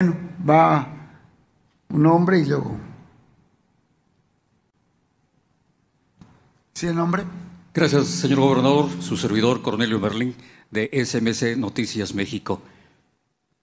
Bueno, va un hombre y luego. ¿Sí el nombre? Gracias, señor gobernador. Su servidor, Cornelio Merlín, de SMS Noticias México.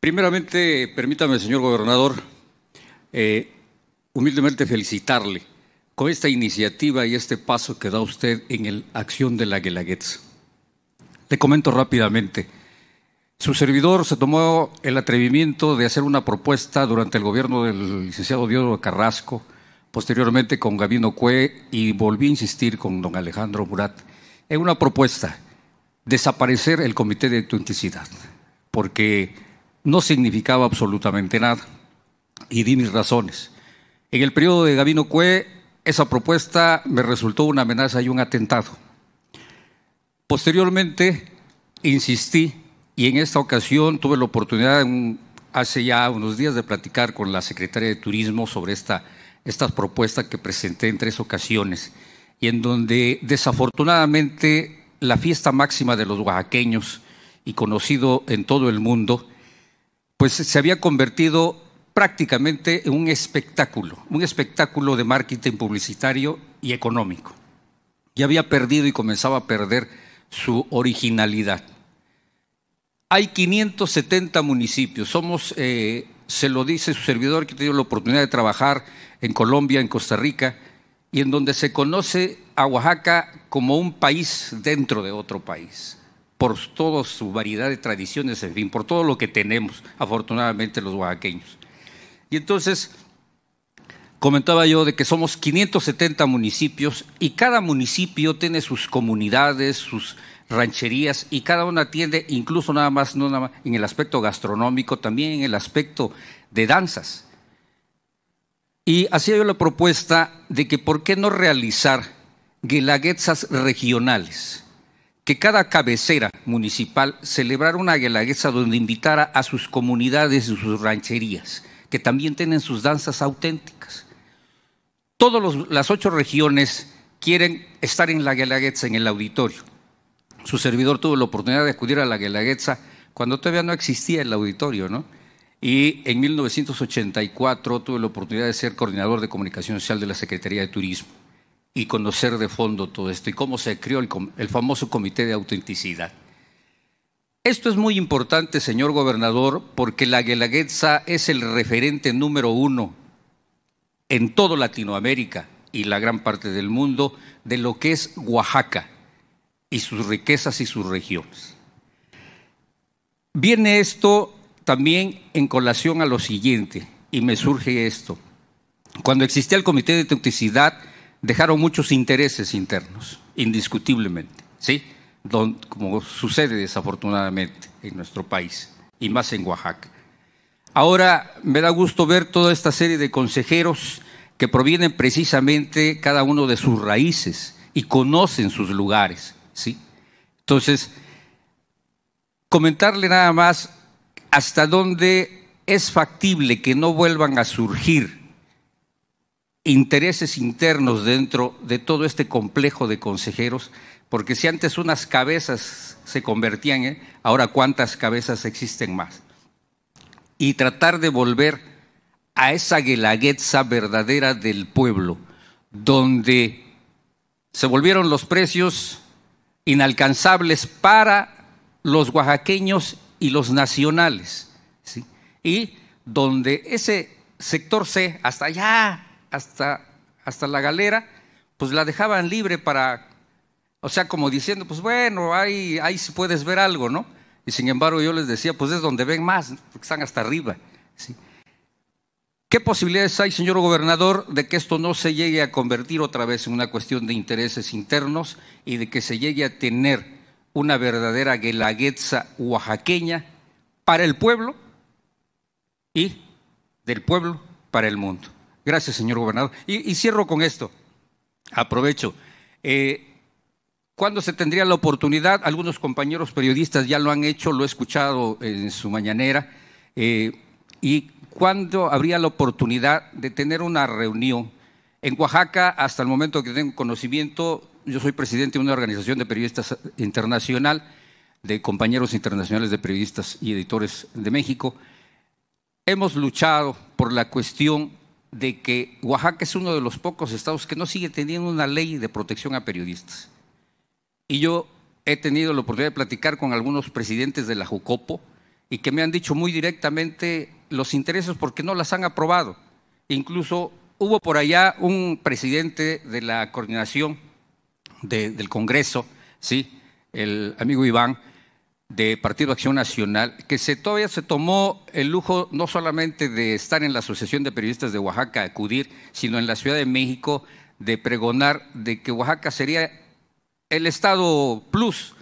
Primeramente, permítame, señor gobernador, eh, humildemente felicitarle con esta iniciativa y este paso que da usted en el Acción de la Guelaguetza. Le comento rápidamente. Su servidor se tomó el atrevimiento de hacer una propuesta durante el gobierno del licenciado Diodoro Carrasco, posteriormente con Gabino Cue y volví a insistir con don Alejandro Murat en una propuesta, desaparecer el comité de autenticidad, porque no significaba absolutamente nada y di mis razones. En el periodo de Gabino Cue, esa propuesta me resultó una amenaza y un atentado. Posteriormente, insistí y en esta ocasión tuve la oportunidad hace ya unos días de platicar con la secretaria de Turismo sobre esta, estas propuestas que presenté en tres ocasiones y en donde desafortunadamente la fiesta máxima de los oaxaqueños y conocido en todo el mundo, pues se había convertido prácticamente en un espectáculo, un espectáculo de marketing publicitario y económico. Ya había perdido y comenzaba a perder su originalidad. Hay 570 municipios. Somos, eh, se lo dice su servidor, que ha tenido la oportunidad de trabajar en Colombia, en Costa Rica, y en donde se conoce a Oaxaca como un país dentro de otro país, por toda su variedad de tradiciones, en fin, por todo lo que tenemos, afortunadamente, los oaxaqueños. Y entonces, comentaba yo de que somos 570 municipios y cada municipio tiene sus comunidades, sus rancherías y cada una atiende incluso nada más, nada en el aspecto gastronómico, también en el aspecto de danzas. Y hacía yo la propuesta de que por qué no realizar guelaguetzas regionales, que cada cabecera municipal celebrara una guelaguetza donde invitara a sus comunidades y sus rancherías, que también tienen sus danzas auténticas. Todas las ocho regiones quieren estar en la guelaguetza, en el auditorio su servidor tuvo la oportunidad de acudir a la Guelaguetza cuando todavía no existía el auditorio, ¿no? Y en 1984 tuve la oportunidad de ser coordinador de comunicación social de la Secretaría de Turismo y conocer de fondo todo esto y cómo se creó el, famoso Comité de Autenticidad. Esto es muy importante, señor gobernador, porque la Guelaguetza es el referente número uno en toda Latinoamérica y la gran parte del mundo de lo que es Oaxaca y sus riquezas y sus regiones. Viene esto también en colación a lo siguiente, y me surge esto. Cuando existía el Comité de Teuticidad, dejaron muchos intereses internos, indiscutiblemente, ¿sí? como sucede desafortunadamente en nuestro país, y más en Oaxaca. Ahora me da gusto ver toda esta serie de consejeros que provienen precisamente cada uno de sus raíces y conocen sus lugares ¿sí? Entonces, comentarle nada más hasta dónde es factible que no vuelvan a surgir intereses internos dentro de todo este complejo de consejeros, porque si antes unas cabezas se convertían, ¿eh? ahora cuántas cabezas existen más. Y tratar de volver a esa guelaguetza verdadera del pueblo, donde se volvieron los precios inalcanzables para los oaxaqueños y los nacionales. ¿sí? Y donde ese sector C, hasta allá, hasta, hasta la galera, pues la dejaban libre para, o sea, como diciendo, pues bueno, ahí, ahí si puedes ver algo, ¿no? Y sin embargo yo les decía, pues es donde ven más, porque están hasta arriba. ¿sí? ¿Qué posibilidades hay, señor gobernador, de que esto no se llegue a convertir otra vez en una cuestión de intereses internos y de que se llegue a tener una verdadera guelaguetza oaxaqueña para el pueblo y del pueblo para el mundo? Gracias, señor gobernador. Y, cierro con esto. Aprovecho. Eh, ¿Cuándo se tendría la oportunidad? Algunos compañeros periodistas ya lo han hecho, lo he escuchado en su mañanera. Eh, y cuándo habría la oportunidad de tener una reunión. En Oaxaca, hasta el momento que tengo conocimiento, yo soy presidente de una organización de periodistas internacional, de compañeros internacionales de periodistas y editores de México. Hemos luchado por la cuestión de que Oaxaca es uno de los pocos estados que no sigue teniendo una ley de protección a periodistas. Y yo he tenido la oportunidad de platicar con algunos presidentes de la Jucopo y que me han dicho muy directamente, los intereses porque no las han aprobado. Incluso hubo por allá un presidente de la coordinación del Congreso, ¿sí? el amigo Iván, de Partido Acción Nacional, que se, todavía se tomó el lujo no solamente de estar en la Asociación de Periodistas de Oaxaca, acudir, sino en la Ciudad de México, de pregonar de que Oaxaca sería el Estado Plus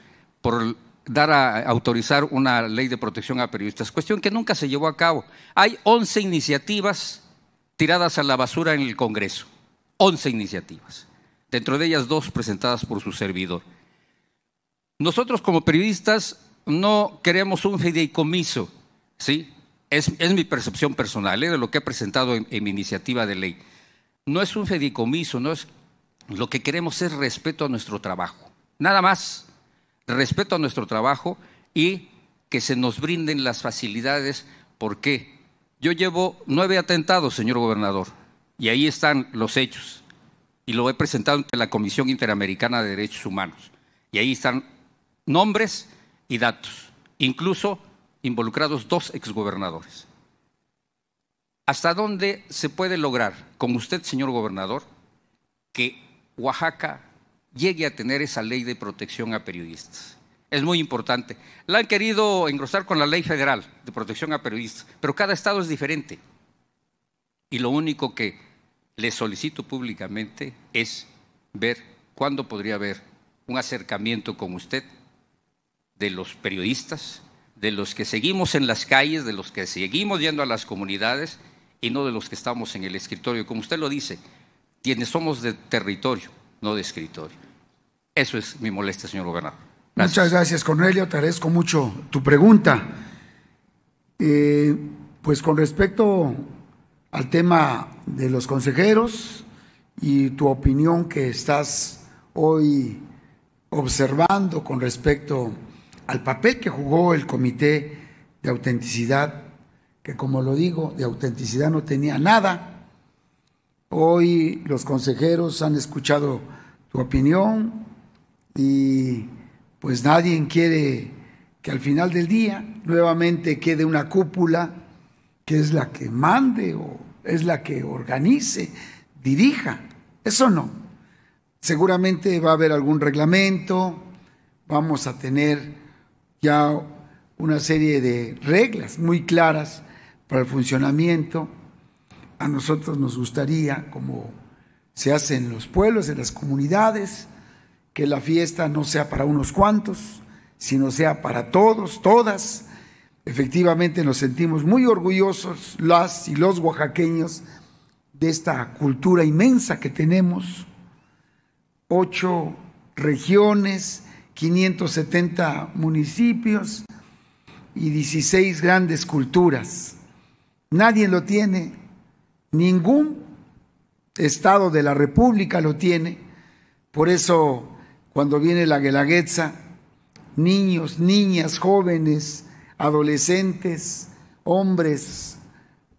por dar a autorizar una ley de protección a periodistas, cuestión que nunca se llevó a cabo. Hay 11 iniciativas tiradas a la basura en el Congreso, 11 iniciativas, dentro de ellas dos presentadas por su servidor. Nosotros como periodistas no queremos un fideicomiso, ¿sí? Es, mi percepción personal ¿eh? de lo que he presentado en, mi iniciativa de ley. No es un fideicomiso, no es... Lo que queremos es respeto a nuestro trabajo, nada más respeto a nuestro trabajo y que se nos brinden las facilidades. porque Yo llevo nueve atentados, señor gobernador, y ahí están los hechos. Y lo he presentado ante la Comisión Interamericana de Derechos Humanos. Y ahí están nombres y datos, incluso involucrados dos exgobernadores. ¿Hasta dónde se puede lograr, con usted, señor gobernador, que Oaxaca llegue a tener esa ley de protección a periodistas. Es muy importante. La han querido engrosar con la ley federal de protección a periodistas, pero cada estado es diferente. Y lo único que le solicito públicamente es ver cuándo podría haber un acercamiento con usted de los periodistas, de los que seguimos en las calles, de los que seguimos yendo a las comunidades y no de los que estamos en el escritorio. Como usted lo dice, quienes somos de territorio, no de escritorio. Eso es mi molestia, señor gobernador. Muchas gracias, Cornelio. Te agradezco mucho tu pregunta. Eh, pues con respecto al tema de los consejeros y tu opinión que estás hoy observando con respecto al papel que jugó el Comité de Autenticidad, que como lo digo, de autenticidad no tenía nada Hoy los consejeros han escuchado tu opinión y pues nadie quiere que al final del día nuevamente quede una cúpula que es la que mande o es la que organice, dirija. Eso no. Seguramente va a haber algún reglamento, vamos a tener ya una serie de reglas muy claras para el funcionamiento a nosotros nos gustaría, como se hace en los pueblos, en las comunidades, que la fiesta no sea para unos cuantos, sino sea para todos, todas. Efectivamente nos sentimos muy orgullosos las y los oaxaqueños de esta cultura inmensa que tenemos, ocho regiones, 570 municipios y 16 grandes culturas. Nadie lo tiene, Ningún estado de la República lo tiene. Por eso, cuando viene la Guelaguetza, niños, niñas, jóvenes, adolescentes, hombres,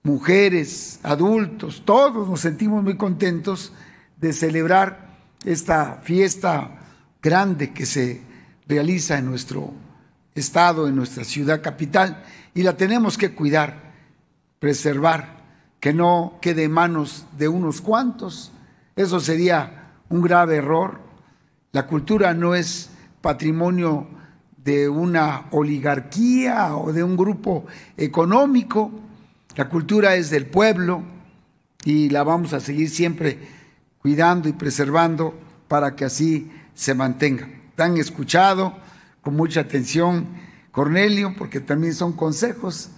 mujeres, adultos, todos nos sentimos muy contentos de celebrar esta fiesta grande que se realiza en nuestro estado, en nuestra ciudad capital, y la tenemos que cuidar, preservar que no quede en manos de unos cuantos. Eso sería un grave error. La cultura no es patrimonio de una oligarquía o de un grupo económico. La cultura es del pueblo y la vamos a seguir siempre cuidando y preservando para que así se mantenga. Tan escuchado con mucha atención, Cornelio, porque también son consejos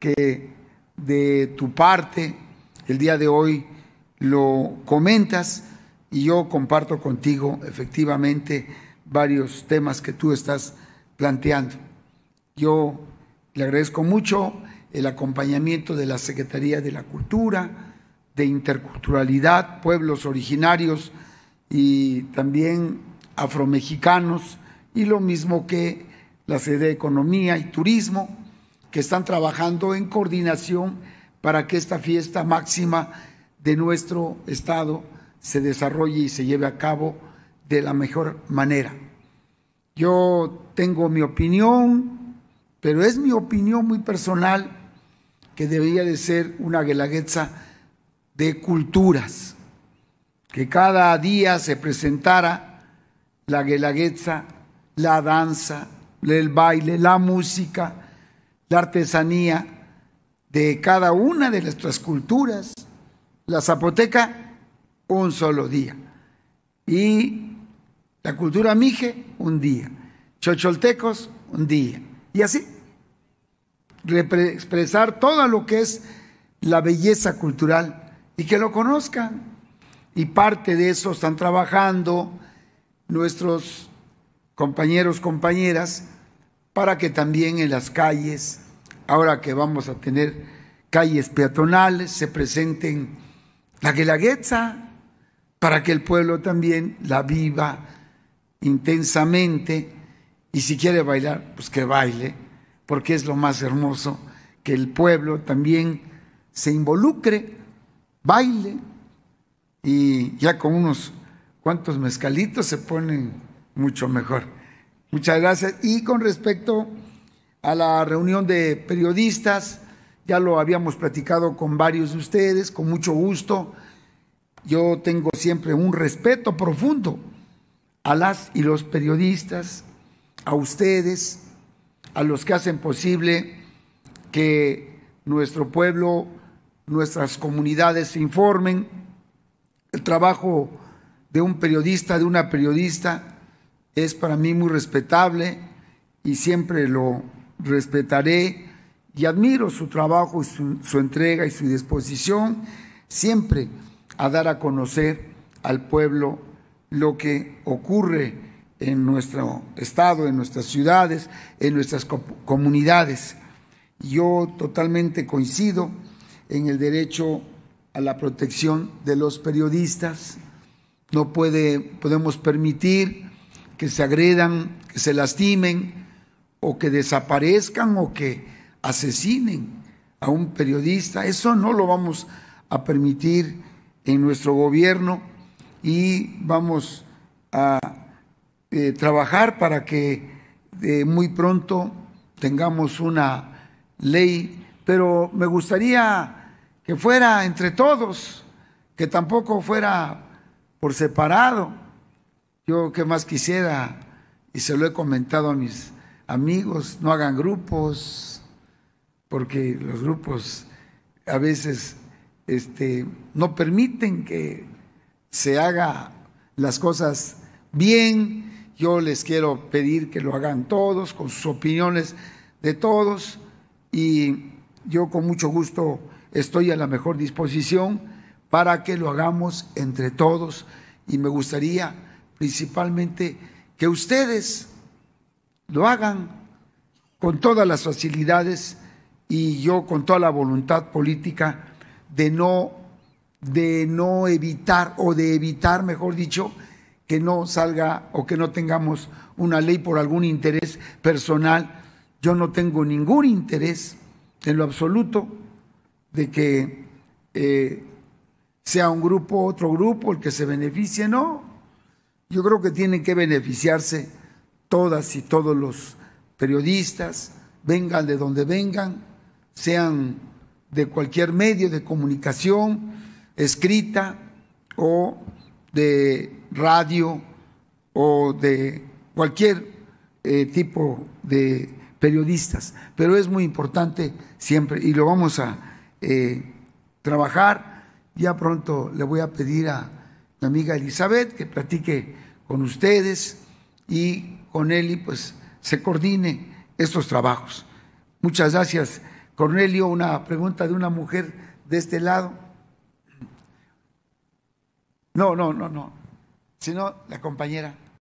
que de tu parte, el día de hoy lo comentas y yo comparto contigo efectivamente varios temas que tú estás planteando. Yo le agradezco mucho el acompañamiento de la Secretaría de la Cultura, de Interculturalidad, Pueblos Originarios y también afromexicanos, y lo mismo que la sede de Economía y Turismo que están trabajando en coordinación para que esta fiesta máxima de nuestro Estado se desarrolle y se lleve a cabo de la mejor manera. Yo tengo mi opinión, pero es mi opinión muy personal que debería de ser una guelaguetza de culturas, que cada día se presentara la guelaguetza, la danza, el baile, la música, la artesanía de cada una de nuestras culturas, la zapoteca, un solo día, y la cultura mije, un día, chocholtecos, un día, y así, expresar todo lo que es la belleza cultural y que lo conozcan. Y parte de eso están trabajando nuestros compañeros, compañeras, para que también en las calles, ahora que vamos a tener calles peatonales, se presenten la guelaguetza, para que el pueblo también la viva intensamente y si quiere bailar, pues que baile, porque es lo más hermoso, que el pueblo también se involucre, baile y ya con unos cuantos mezcalitos se ponen mucho mejor. Muchas gracias. Y con respecto a la reunión de periodistas, ya lo habíamos platicado con varios de ustedes, con mucho gusto. Yo tengo siempre un respeto profundo a las y los periodistas, a ustedes, a los que hacen posible que nuestro pueblo, nuestras comunidades se informen. El trabajo de un periodista, de una periodista, es para mí muy respetable y siempre lo respetaré y admiro su trabajo y su, entrega y su disposición siempre a dar a conocer al pueblo lo que ocurre en nuestro estado, en nuestras ciudades, en nuestras comunidades. Yo totalmente coincido en el derecho a la protección de los periodistas. No puede, podemos permitir que se agredan, que se lastimen o que desaparezcan o que asesinen a un periodista. Eso no lo vamos a permitir en nuestro gobierno y vamos a eh, trabajar para que eh, muy pronto tengamos una ley, pero me gustaría que fuera entre todos, que tampoco fuera por separado yo qué más quisiera, y se lo he comentado a mis amigos, no hagan grupos, porque los grupos a veces este, no permiten que se haga las cosas bien. Yo les quiero pedir que lo hagan todos, con sus opiniones de todos, y yo con mucho gusto estoy a la mejor disposición para que lo hagamos entre todos. Y me gustaría principalmente que ustedes lo hagan con todas las facilidades y yo con toda la voluntad política de no de no evitar o de evitar, mejor dicho, que no salga o que no tengamos una ley por algún interés personal. Yo no tengo ningún interés en lo absoluto de que eh, sea un grupo, otro grupo, el que se beneficie, no. Yo creo que tienen que beneficiarse todas y todos los periodistas, vengan de donde vengan, sean de cualquier medio de comunicación, escrita o de radio o de cualquier eh, tipo de periodistas. Pero es muy importante siempre y lo vamos a eh, trabajar. Ya pronto le voy a pedir a amiga Elizabeth, que platique con ustedes y con Eli, pues se coordine estos trabajos. Muchas gracias, Cornelio. Una pregunta de una mujer de este lado. No, no, no, no, sino la compañera.